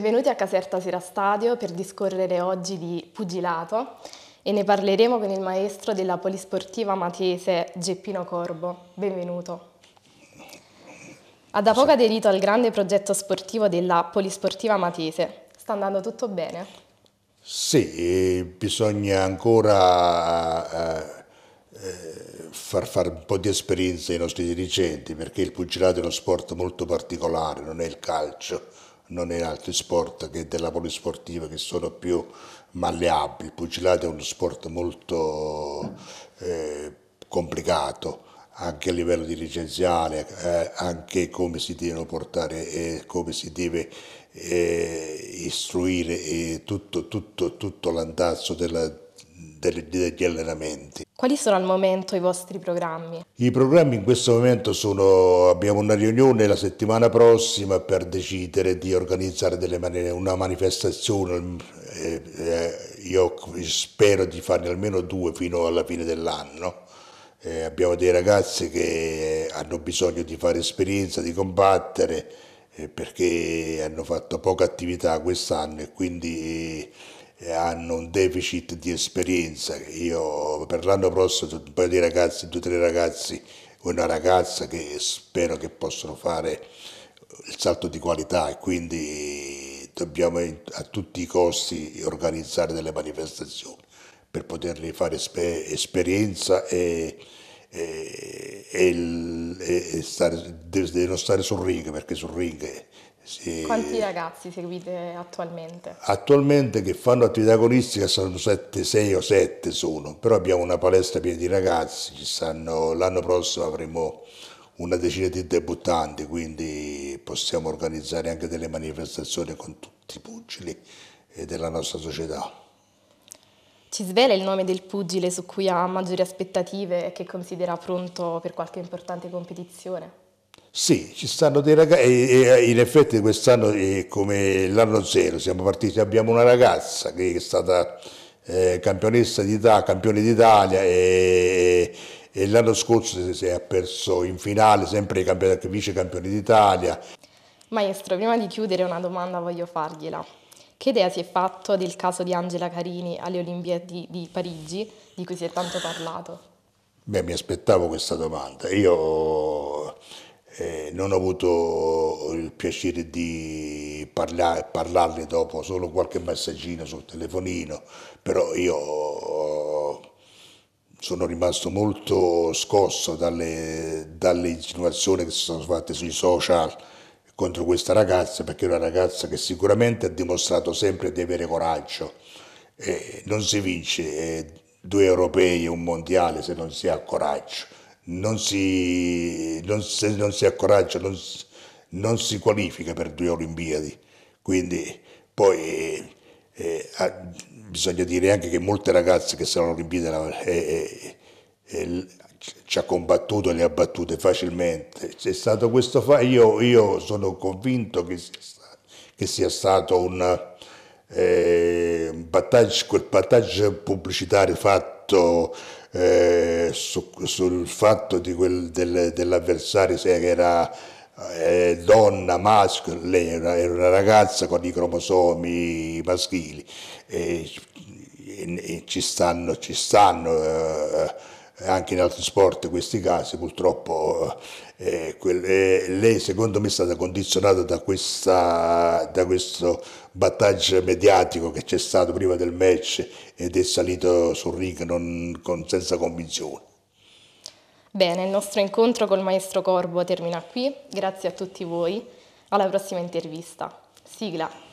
Benvenuti a Caserta Sera Stadio per discorrere oggi di pugilato e ne parleremo con il maestro della polisportiva matese Geppino Corbo. Benvenuto. Ha da poco aderito al grande progetto sportivo della polisportiva matese. Sta andando tutto bene? Sì, bisogna ancora eh, far fare un po' di esperienza ai nostri dirigenti perché il pugilato è uno sport molto particolare, non è il calcio non in altri sport che della polisportiva che sono più malleabili. Il pugilato è uno sport molto eh, complicato anche a livello dirigenziale, eh, anche come si devono portare e eh, come si deve eh, istruire tutto, tutto, tutto l'andazzo degli allenamenti. Quali sono al momento i vostri programmi? I programmi in questo momento sono, abbiamo una riunione la settimana prossima per decidere di organizzare mani, una manifestazione, eh, eh, io spero di farne almeno due fino alla fine dell'anno. Eh, abbiamo dei ragazzi che hanno bisogno di fare esperienza, di combattere, eh, perché hanno fatto poca attività quest'anno e quindi hanno un deficit di esperienza. Io per l'anno prossimo un paio di ragazzi, due o tre ragazzi, una ragazza che spero che possano fare il salto di qualità e quindi dobbiamo a tutti i costi organizzare delle manifestazioni per poterli fare esperienza e, e, e, e stare, devono stare sul ring perché sul ring sì. Quanti ragazzi seguite attualmente? Attualmente che fanno attività agonistica sono 7, 6 o 7 sono, però abbiamo una palestra piena di ragazzi, l'anno prossimo avremo una decina di debuttanti, quindi possiamo organizzare anche delle manifestazioni con tutti i pugili eh, della nostra società. Ci svela il nome del pugile su cui ha maggiori aspettative e che considera pronto per qualche importante competizione? Sì, ci stanno dei ragazzi, in effetti quest'anno è come l'anno zero, siamo partiti, abbiamo una ragazza che è stata eh, campionessa d'Italia, campione d'Italia e, e l'anno scorso si è perso in finale sempre vice campione d'Italia. Maestro, prima di chiudere una domanda voglio fargliela. Che idea si è fatto del caso di Angela Carini alle Olimpiadi di Parigi, di cui si è tanto parlato? Beh, mi aspettavo questa domanda. Io eh, non ho avuto il piacere di parla parlarle dopo, solo qualche messaggino sul telefonino, però io eh, sono rimasto molto scosso dalle, dalle insinuazioni che si sono fatte sui social contro questa ragazza, perché è una ragazza che sicuramente ha dimostrato sempre di avere coraggio. Eh, non si vince eh, due europei e un mondiale se non si ha coraggio non si, non, se non si accoraggia, non, non, si qualifica per due Olimpiadi. Quindi poi eh, eh, ah, bisogna dire anche che molte ragazze che sono all'Olimpiade eh, eh, eh ci ha combattuto e le ha battute facilmente. C'è stato questo fa- io, io sono convinto che sia, che sia stato un eh, quel battaggio pubblicitario fatto eh, su, sul fatto quel, del, dell'avversario se era eh, donna, maschio, lei era, era, una ragazza con i cromosomi maschili e, e, e ci stanno, ci stanno eh, anche in altri sport questi casi purtroppo eh, eh quelle, eh, lei secondo me è stata condizionata da, questa, da questo battaggio mediatico che c'è stato prima del match ed è salito sul ring non, con, senza convinzione. Bene, il nostro incontro col maestro Corbo termina qui, grazie a tutti voi, alla prossima intervista. Sigla.